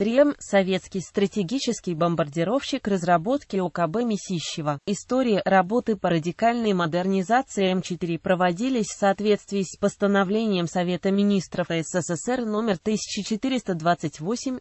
Рем – советский стратегический бомбардировщик разработки ОКБ Месищева. Истории работы по радикальной модернизации М4 проводились в соответствии с постановлением Совета министров СССР номер 1428-642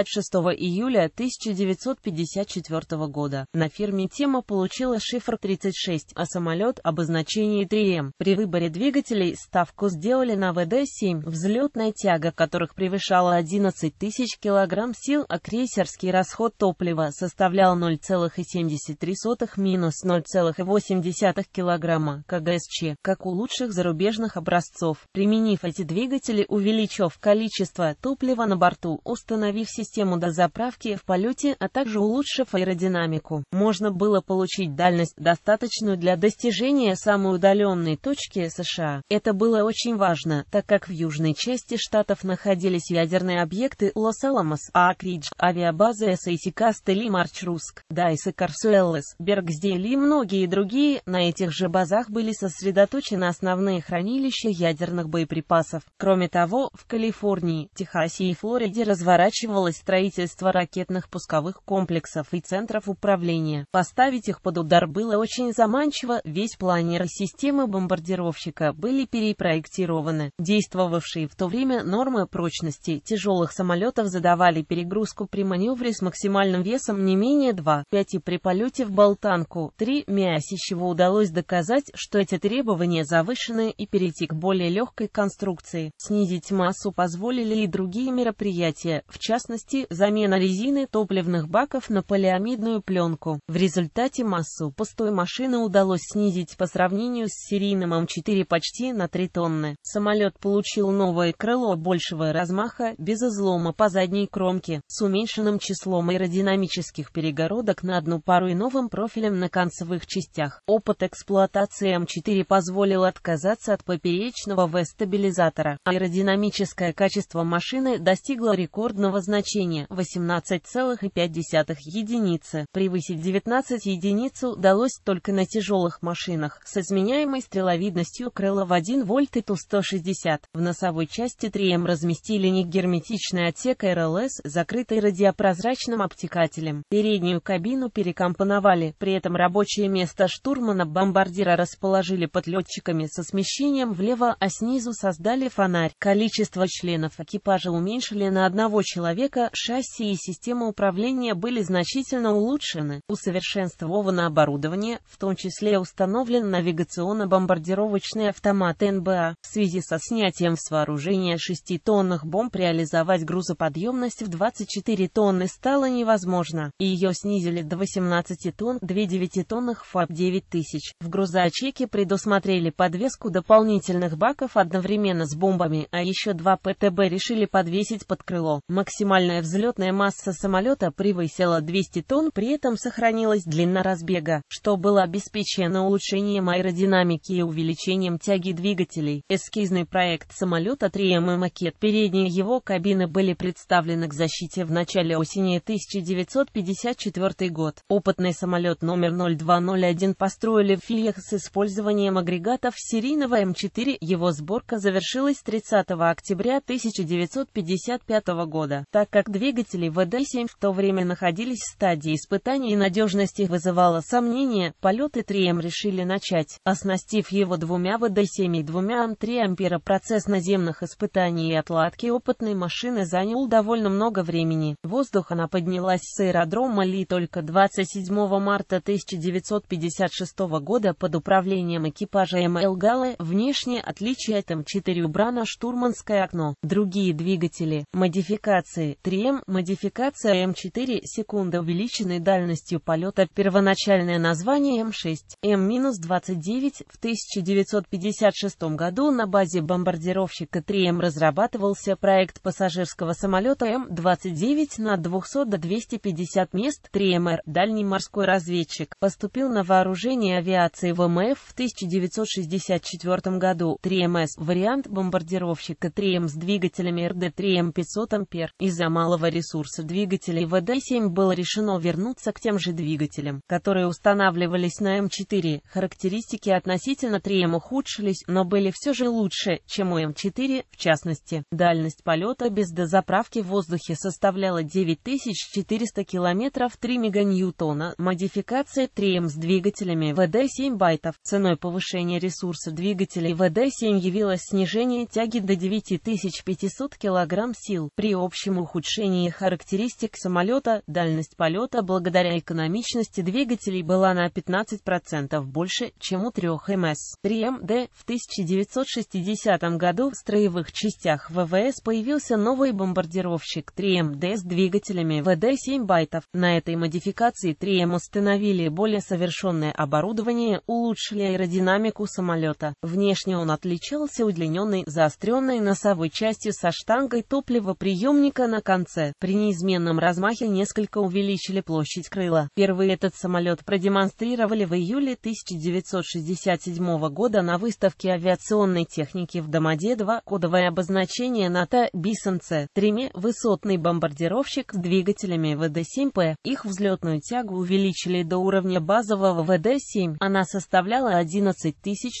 от 6 июля 1954 года. На фирме тема получила шифр 36, а самолет – обозначение 3М. При выборе двигателей ставку сделали на ВД-7, взлетная тяга которых превышала 11 тысяч тысяч килограмм сил, а крейсерский расход топлива составлял 0,73 минус 0,8 килограмма КГСЧ, как у лучших зарубежных образцов. Применив эти двигатели, увеличив количество топлива на борту, установив систему дозаправки в полете, а также улучшив аэродинамику, можно было получить дальность, достаточную для достижения самой удаленной точки США. Это было очень важно, так как в южной части штатов находились ядерные объекты Лос Саламас, Акридж, авиабаза Сейсика Стели Марчруск, Дайсы Карсуэллес, Бергсдели и многие другие, на этих же базах были сосредоточены основные хранилища ядерных боеприпасов. Кроме того, в Калифорнии, Техасе и Флориде разворачивалось строительство ракетных пусковых комплексов и центров управления. Поставить их под удар было очень заманчиво, весь планер системы бомбардировщика были перепроектированы. Действовавшие в то время нормы прочности тяжелых самолетов пилотов задавали перегрузку при маневре с максимальным весом не менее 2,5 при полете в болтанку 3 мяс, чего удалось доказать, что эти требования завышены и перейти к более легкой конструкции. Снизить массу позволили и другие мероприятия, в частности, замена резины топливных баков на полиамидную пленку. В результате массу пустой машины удалось снизить по сравнению с серийным М4 почти на 3 тонны. Самолет получил новое крыло большего размаха, без излома, позволяющего задней кромки, с уменьшенным числом аэродинамических перегородок на одну пару и новым профилем на концевых частях. Опыт эксплуатации М4 позволил отказаться от поперечного V-стабилизатора. Аэродинамическое качество машины достигло рекордного значения 18,5 единицы. Превысить 19 единиц удалось только на тяжелых машинах с изменяемой стреловидностью крыла в 1 вольт и Ту-160. В носовой части 3М разместили не герметичный отсек Линейка РЛС, закрытой радиопрозрачным обтекателем. Переднюю кабину перекомпоновали, при этом рабочее место штурмана бомбардира расположили под летчиками со смещением влево, а снизу создали фонарь. Количество членов экипажа уменьшили на одного человека, шасси и система управления были значительно улучшены. Усовершенствовано оборудование, в том числе установлен навигационно-бомбардировочный автомат НБА. В связи со снятием с вооружения 6-тонных бомб реализовать грузоподъемность подъемность в 24 тонны стала невозможна, и ее снизили до 18 тонн, 2 9-тонных ФАП-9000. В грузоочеке предусмотрели подвеску дополнительных баков одновременно с бомбами, а еще два ПТБ решили подвесить под крыло. Максимальная взлетная масса самолета превысила 200 тонн, при этом сохранилась длина разбега, что было обеспечено улучшением аэродинамики и увеличением тяги двигателей. Эскизный проект самолета 3М и макет передней его кабины были представлены представлена к защите в начале осени 1954 год. Опытный самолет номер 0201 построили в Фильях с использованием агрегатов серийного М4. Эм его сборка завершилась 30 октября 1955 года, так как двигатели ВД-7 в то время находились в стадии испытаний и надежность их вызывала сомнения, полеты 3М эм решили начать, оснастив его двумя ВД-7 и двумя М3 эм ампера процесс наземных испытаний и отладки опытной машины занял довольно много времени. воздух она поднялась с аэродрома Ли только 27 марта 1956 года под управлением экипажа МЛ «Галы». Внешне отличие от М4 эм убрано штурманское окно. Другие двигатели. Модификации. 3М. Модификация М4 эм секунда увеличенной дальностью полета. Первоначальное название М6. Эм М-29 в 1956 году на базе бомбардировщика 3М разрабатывался проект пассажирского самолета самолета М-29 на 200 до 250 мест 3МР «Дальний морской разведчик» поступил на вооружение авиации ВМФ в 1964 году. 3МС – вариант бомбардировщика 3М с двигателями РД-3М 500 Ампер. Из-за малого ресурса двигателей ВД-7 было решено вернуться к тем же двигателям, которые устанавливались на М4. Характеристики относительно 3М ухудшились, но были все же лучше, чем у М4, в частности, дальность полета без дозаправки нагрузки в воздухе составляла 9400 км 3 меганьютона, модификация 3М с двигателями ВД-7 байтов. Ценой повышения ресурса двигателей ВД-7 явилось снижение тяги до 9500 кг сил. При общем ухудшении характеристик самолета дальность полета благодаря экономичности двигателей была на 15% больше, чем у 3МС. Эм 3МД эм в 1960 году в строевых частях ВВС появился новый бомбардировщик бомбардировщик 3МД с двигателями ВД 7 байтов. На этой модификации 3М установили более совершенное оборудование, улучшили аэродинамику самолета. Внешне он отличался удлиненной, заостренной носовой частью со штангой топливоприемника на конце. При неизменном размахе несколько увеличили площадь крыла. Впервые этот самолет продемонстрировали в июле 1967 года на выставке авиационной техники в Домодедово 2 кодовое обозначение НАТО «Бисон-С». Тремя Кроме, высотный бомбардировщик с двигателями ВД-7П, их взлетную тягу увеличили до уровня базового ВД-7, она составляла 11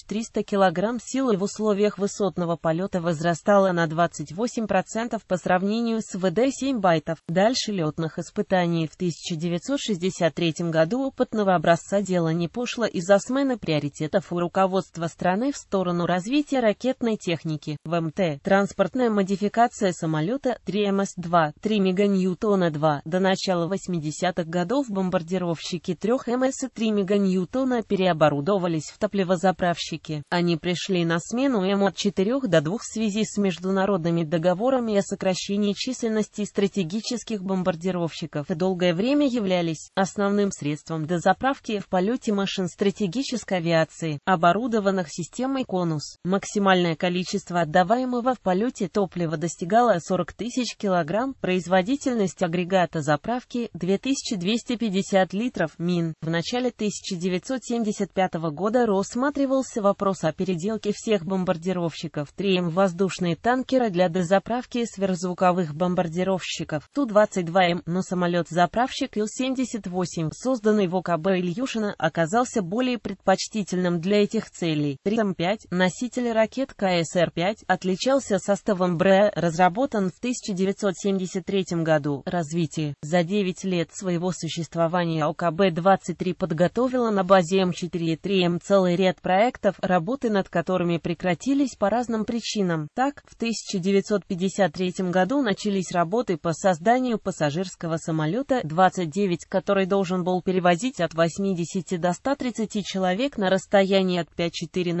300 кг силы в условиях высотного полета возрастала на 28% по сравнению с ВД-7 байтов. Дальше летных испытаний в 1963 году опытного образца дела не пошло из-за смены приоритетов у руководства страны в сторону развития ракетной техники. В МТ транспортная модификация самолета 3МС-2, 3 меганьютона 2. До начала 80-х годов бомбардировщики 3МС и 3 меганьютона переоборудовались в топливозаправщики. Они пришли на смену М от 4 до 2 в связи с международными договорами о сокращении численности стратегических бомбардировщиков и долгое время являлись основным средством дозаправки в полете машин стратегической авиации, оборудованных системой «Конус». Максимальное количество отдаваемого в полете топлива достигало 40 тысяч тысяч килограмм, производительность агрегата заправки 2250 литров мин. В начале 1975 года рассматривался вопрос о переделке всех бомбардировщиков 3М воздушные танкеры для дозаправки сверхзвуковых бомбардировщиков Ту-22М, эм, но самолет-заправщик Ил-78, созданный в ОКБ Ильюшина, оказался более предпочтительным для этих целей. 3М-5, носитель ракет КСР-5, отличался составом БРЭ, разработан в 1975 1973 году развитие. За 9 лет своего существования ОКБ-23 подготовила на базе М4 и 3М целый ряд проектов, работы над которыми прекратились по разным причинам. Так, в 1953 году начались работы по созданию пассажирского самолета 29, который должен был перевозить от 80 до 130 человек на расстоянии от 5400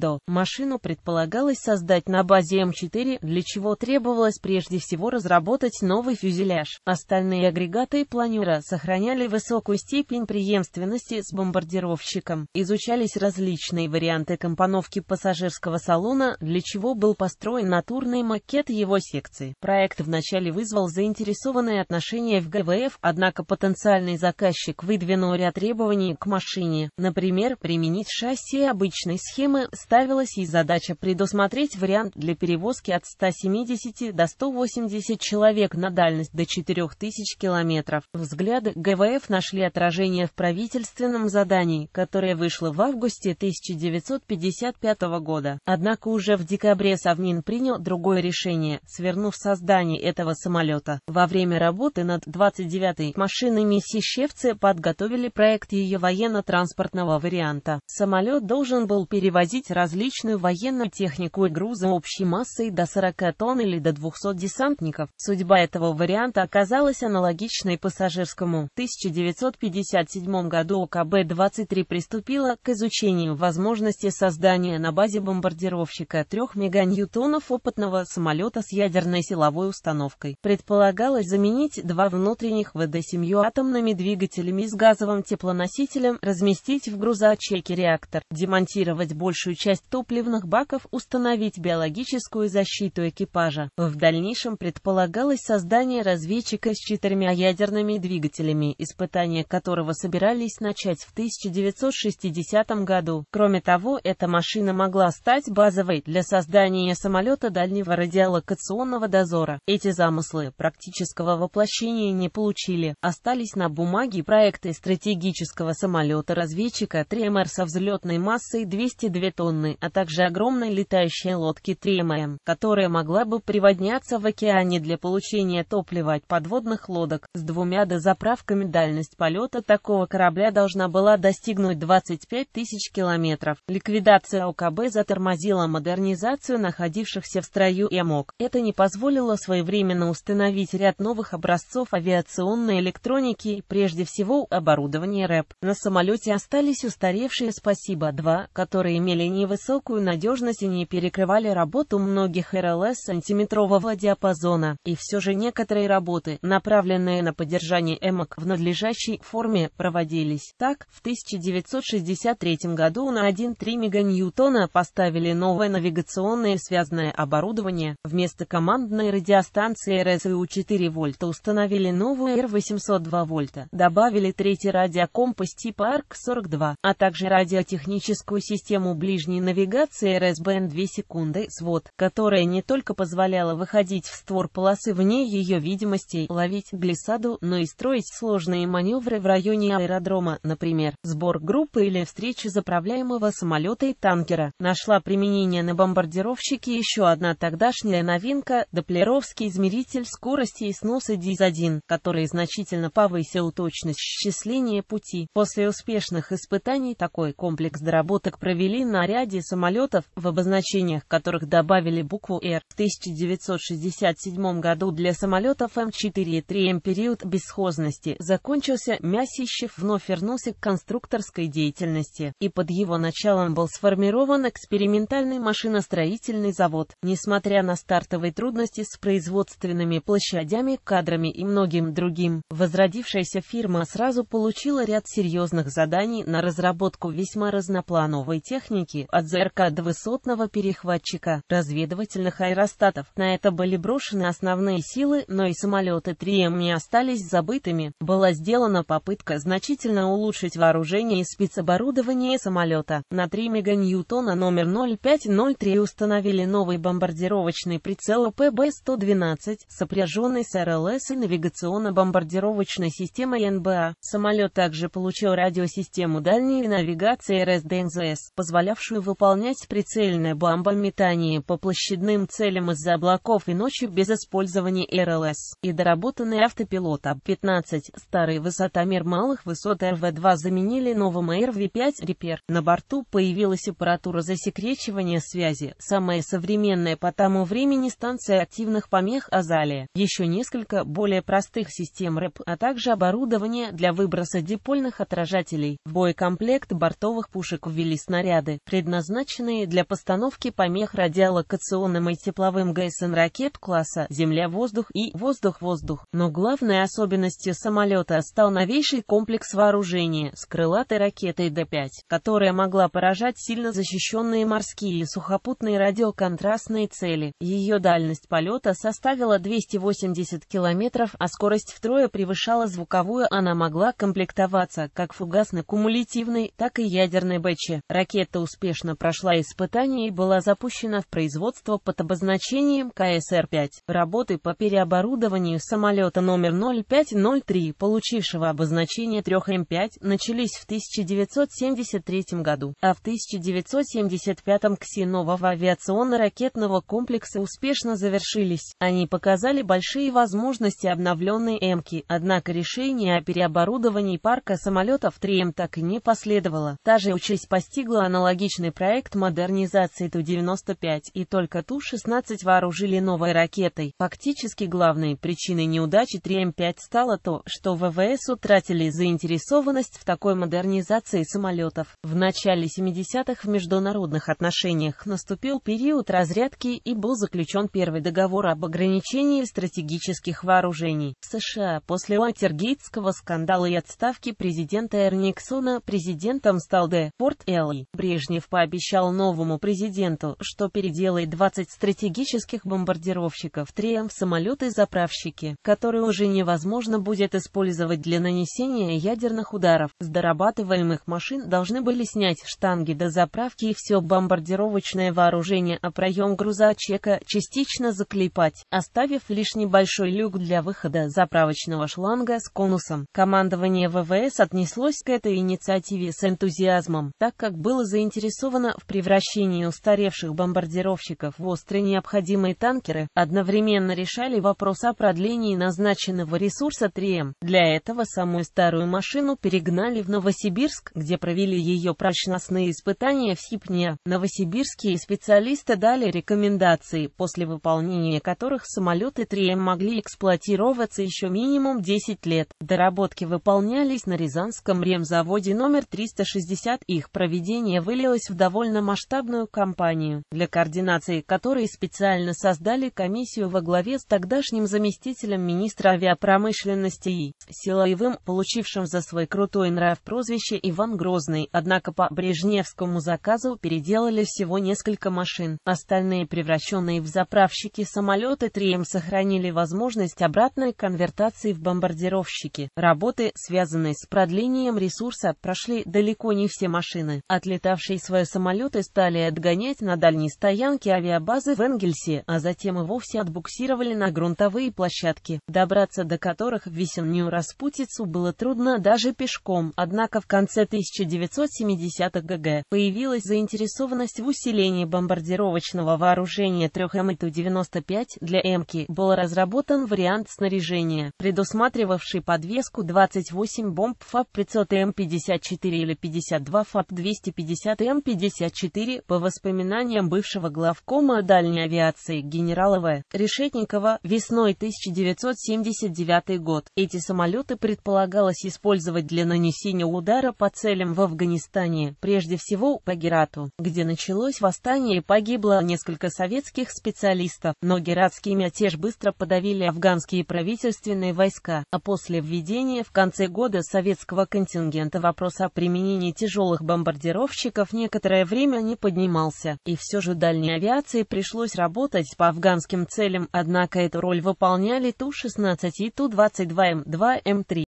до. Машину предполагалось создать на базе М4, для чего требовалось прежде всего всего разработать новый фюзеляж. Остальные агрегаты и планера сохраняли высокую степень преемственности с бомбардировщиком. Изучались различные варианты компоновки пассажирского салона, для чего был построен натурный макет его секции. Проект вначале вызвал заинтересованные отношения в ГВФ, однако потенциальный заказчик выдвинул ряд требований к машине. Например, применить шасси обычной схемы ставилась и задача предусмотреть вариант для перевозки от 170 до 180 70 человек на дальность до 4000 километров. Взгляды ГВФ нашли отражение в правительственном задании, которое вышло в августе 1955 года. Однако уже в декабре Совмин принял другое решение, свернув создание этого самолета. Во время работы над 29-й машиной Миссищевцы подготовили проект ее военно-транспортного варианта. Самолет должен был перевозить различную военную технику и грузы общей массой до 40 тонн или до 200 десантов спутников. Судьба этого варианта оказалась аналогичной пассажирскому. В 1957 году ОКБ-23 приступила к изучению возможности создания на базе бомбардировщика 3 меганьютонов опытного самолета с ядерной силовой установкой. Предполагалось заменить два внутренних ВД 7 атомными двигателями с газовым теплоносителем, разместить в грузоотсеке реактор, демонтировать большую часть топливных баков, установить биологическую защиту экипажа. В дальнейшем предполагалось создание разведчика с четырьмя ядерными двигателями, испытания которого собирались начать в 1960 году. Кроме того, эта машина могла стать базовой для создания самолета дальнего радиолокационного дозора. Эти замыслы практического воплощения не получили. Остались на бумаге проекты стратегического самолета-разведчика 3МР со взлетной массой 202 тонны, а также огромной летающей лодки 3ММ, которая могла бы приводняться в океан они для получения топлива от подводных лодок с двумя дозаправками дальность полета такого корабля должна была достигнуть 25 тысяч километров. Ликвидация ОКБ затормозила модернизацию находившихся в строю ЭМОК. Это не позволило своевременно установить ряд новых образцов авиационной электроники, прежде всего оборудование РЭП. На самолете остались устаревшие «Спасибо-2», которые имели невысокую надежность и не перекрывали работу многих РЛС сантиметрового диапазона озона, и все же некоторые работы, направленные на поддержание эмок в надлежащей форме, проводились. Так, в 1963 году на 1,3 меганьютона поставили новое навигационное связанное оборудование, вместо командной радиостанции РСУ 4 вольта установили новую Р 802 вольта, добавили третий радиокомпас типа ARC-42, а также радиотехническую систему ближней навигации РСБН 2 секунды свод, которая не только позволяла выходить в створ полосы вне ее видимости, ловить глиссаду, но и строить сложные маневры в районе аэродрома, например, сбор группы или встречи заправляемого самолета и танкера. Нашла применение на бомбардировщике еще одна тогдашняя новинка – доплеровский измеритель скорости и сноса ДИЗ-1, который значительно повысил точность счисления пути. После успешных испытаний такой комплекс доработок провели на ряде самолетов, в обозначениях которых добавили букву «Р». В 1967 1957 году для самолетов М4-3М эм и эм период бесхозности закончился, Мясищев вновь вернулся к конструкторской деятельности, и под его началом был сформирован экспериментальный машиностроительный завод. Несмотря на стартовые трудности с производственными площадями, кадрами и многим другим, возродившаяся фирма сразу получила ряд серьезных заданий на разработку весьма разноплановой техники, от ЗРК до высотного перехватчика, разведывательных аэростатов. На это были брошены брошены основные силы, но и самолеты 3М не остались забытыми. Была сделана попытка значительно улучшить вооружение и спецоборудование самолета. На 3 меганьютона номер 0503 установили новый бомбардировочный прицел ПБ-112, сопряженный с РЛС и навигационно-бомбардировочной системой НБА. Самолет также получил радиосистему дальней навигации РСДНЗС, позволявшую выполнять прицельное бомбометание по площадным целям из-за облаков и ночью без без использования РЛС и доработанный автопилот автопилотом. 15. Старый высотомер малых высот РВ-2 заменили новым РВ-5 Репер. На борту появилась аппаратура засекречивания связи, самая современная по тому времени станция активных помех Азалия, еще несколько более простых систем РЭП, а также оборудование для выброса дипольных отражателей. В боекомплект бортовых пушек ввели снаряды, предназначенные для постановки помех радиолокационным и тепловым ГСН ракет класса класса «Земля-воздух» и «Воздух-воздух». Но главной особенностью самолета стал новейший комплекс вооружения с крылатой ракетой Д-5, которая могла поражать сильно защищенные морские и сухопутные радиоконтрастные цели. Ее дальность полета составила 280 километров, а скорость втрое превышала звуковую. Она могла комплектоваться как фугасно-кумулятивной, так и ядерной БЧ. Ракета успешно прошла испытания и была запущена в производство под обозначением КСР-5 занялись работой по переоборудованию самолета номер 0503, получившего обозначение 3М5, начались в 1973 году, а в 1975 КСИ нового авиационно-ракетного комплекса успешно завершились. Они показали большие возможности обновленной МКИ, однако решение о переоборудовании парка самолетов 3М так и не последовало. Та же участь постигла аналогичный проект модернизации Ту-95, и только Ту-16 вооружили новой ракетой ракетой. Фактически главной причиной неудачи 3М5 эм стало то, что ВВС утратили заинтересованность в такой модернизации самолетов. В начале 70-х в международных отношениях наступил период разрядки и был заключен первый договор об ограничении стратегических вооружений. В США после Уотергейтского скандала и отставки президента Эрниксона президентом стал Д. Порт Элли. Брежнев пообещал новому президенту, что переделает 20 стратегических бомбардировщиков летчиков Триумф самолеты-заправщики, которые уже невозможно будет использовать для нанесения ядерных ударов. С дорабатываемых машин должны были снять штанги до заправки и все бомбардировочное вооружение, а проем груза чека частично заклепать, оставив лишь небольшой люк для выхода заправочного шланга с конусом. Командование ВВС отнеслось к этой инициативе с энтузиазмом, так как было заинтересовано в превращении устаревших бомбардировщиков в остро необходимые танкеры, однако одновременно решали вопрос о продлении назначенного ресурса 3М. Для этого самую старую машину перегнали в Новосибирск, где провели ее прочностные испытания в Сипне. Новосибирские специалисты дали рекомендации, после выполнения которых самолеты 3М могли эксплуатироваться еще минимум 10 лет. Доработки выполнялись на Рязанском ремзаводе номер 360. Их проведение вылилось в довольно масштабную кампанию, для координации которой специально создали комиссию комиссию во главе с тогдашним заместителем министра авиапромышленности И. Силаевым, получившим за свой крутой нрав прозвище Иван Грозный, однако по Брежневскому заказу переделали всего несколько машин. Остальные, превращенные в заправщики самолеты 3М, сохранили возможность обратной конвертации в бомбардировщики. Работы, связанные с продлением ресурса, прошли далеко не все машины. Отлетавшие свои самолеты стали отгонять на дальней стоянке авиабазы в Энгельсе, а затем и вовсе отбуксировали на грунтовые площадки, добраться до которых в весеннюю распутицу было трудно даже пешком. Однако в конце 1970-х ГГ появилась заинтересованность в усилении бомбардировочного вооружения 3 м 95 для «Эмки». Был разработан вариант снаряжения, предусматривавший подвеску 28 бомб ФАП-500 М54 или 52 ФАП-250 М54 по воспоминаниям бывшего главкома дальней авиации генерала В. Решетникова весной 1979 год. Эти самолеты предполагалось использовать для нанесения удара по целям в Афганистане, прежде всего по Герату, где началось восстание и погибло несколько советских специалистов, но гератский мятеж быстро подавили афганские правительственные войска, а после введения в конце года советского контингента вопрос о применении тяжелых бомбардировщиков некоторое время не поднимался, и все же дальней авиации пришлось работать по афганским целям целям, однако эту роль выполняли Ту-16 и Ту-22М2М3.